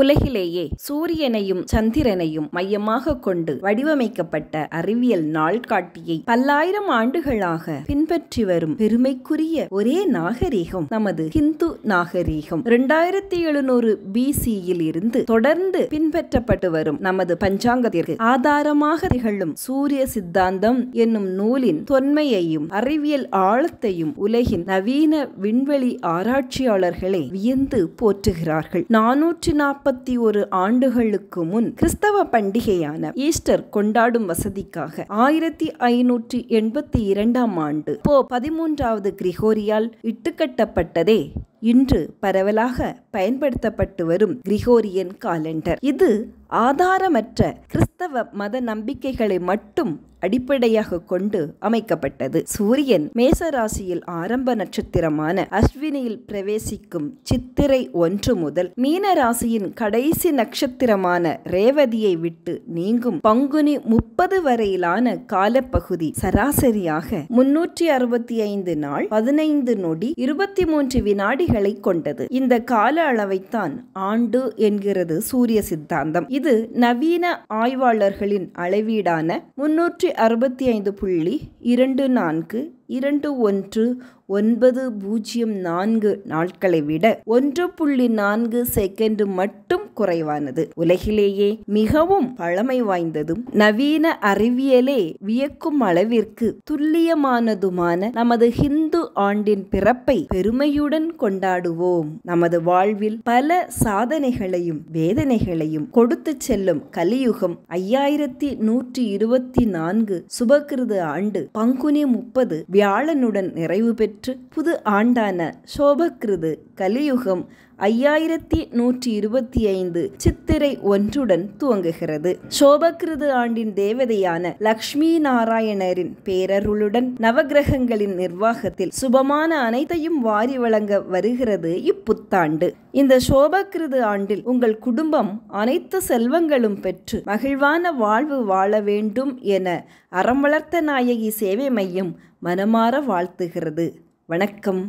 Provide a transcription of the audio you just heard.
உலகிலேயே சூரியனையும் சந்திரனையும் மையமாக கொண்டு வடிவமைக்கப்பட்ட அறிவியல் நாள்காட்டியை பல்லாயிரம் ஆண்டுகளாக பின்பற்றி வரும் பெருமைக்குரிய ஒரே நாகரீகம் நமது ஹிந்து நாகரீகம் இரண்டாயிரத்தி எழுநூறு பிசியில் இருந்து தொடர்ந்து பின்பற்றப்பட்டு வரும் நமது பஞ்சாங்கத்திற்கு ஆதாரமாக திகழும் சூரிய சித்தாந்தம் என்னும் நூலின் தொன்மையையும் அறிவியல் ஆழத்தையும் உலகின் நவீன விண்வெளி ஆராய்ச்சியாளர்களை வியந்து போற்றுகிறார்கள் நானூற்றி நாற்பத்தி ஒரு ஆண்டுகளுக்கு முன் கிறிஸ்தவ பண்டிகையான ஈஸ்டர் கொண்டாடும் வசதிக்காக ஆயிரத்தி ஐநூற்றி எண்பத்தி இரண்டாம் ஆண்டு போ பதிமூன்றாவது கிரிகோரியால் இட்டுக்கட்டப்பட்டதே இன்று பரவலாக பயன்படுத்தப்பட்டு வரும் கிரிகோரியன் காலண்டர் இது ஆதாரமற்ற கிறிஸ்தவ மத நம்பிக்கைகளை மட்டும் அடிப்படையாக கொண்டு அமைக்கப்பட்டது சூரியன் மேசராசியில் ஆரம்ப நட்சத்திரமான அஸ்வினியில் பிரவேசிக்கும் சித்திரை ஒன்று முதல் மீனராசியின் கடைசி நட்சத்திரமான ரேவதியை விட்டு நீங்கும் பங்குனி முப்பது வரையிலான காலப்பகுதி சராசரியாக முன்னூற்றி அறுபத்தி ஐந்து நாள் பதினைந்து நொடி இருபத்தி மூன்று வினாடிகளை கொண்டது இந்த கால அளவைத்தான் ஆண்டு என்கிறது சூரிய சித்தாந்தம் இது நவீன ஆய்வாளர்களின் அளவீடான முன்னூற்றி அறுபத்தி ஐந்து புள்ளி இரண்டு நான்கு இரண்டு ஒன்று ஒன்பது பூஜ்ஜியம் நான்கு நாட்களை விட ஒன்று புள்ளி நான்கு செகண்ட் மட்டும் குறைவானது உலகிலேயே மிகவும் பழமை வாய்ந்ததும் நவீன அறிவியலே வியக்கும் அளவிற்கு துல்லியமானதுமான நமது ஹிந்து ஆண்டின் பிறப்பை பெருமையுடன் கொண்டாடுவோம் நமது வாழ்வில் பல சாதனைகளையும் வேதனைகளையும் கொடுத்து செல்லும் கலியுகம் ஐயாயிரத்தி நூற்றி இருபத்தி நான்கு சுபகிருத ஆண்டு பங்குனி முப்பது வியாழனுடன் நிறைவு பெற்று புது ஆண்டான சோபக்கிருது கலியுகம் ஐயாயிரத்தி நூற்றி இருபத்தி ஐந்து சித்திரை ஒன்றுடன் துவங்குகிறது சோபகிருது ஆண்டின் தேவதையான லக்ஷ்மி நாராயணரின் பேரருளுடன் நவகிரகங்களின் நிர்வாகத்தில் சுபமான அனைத்தையும் வாரி வழங்க வருகிறது இப்புத்தாண்டு இந்த சோபகிருது ஆண்டில் உங்கள் குடும்பம் அனைத்து செல்வங்களும் பெற்று மகிழ்வான வாழ்வு வாழ வேண்டும் என அறம் வளர்த்த நாயகி சேவை மையம் மனமாற வாழ்த்துகிறது வணக்கம்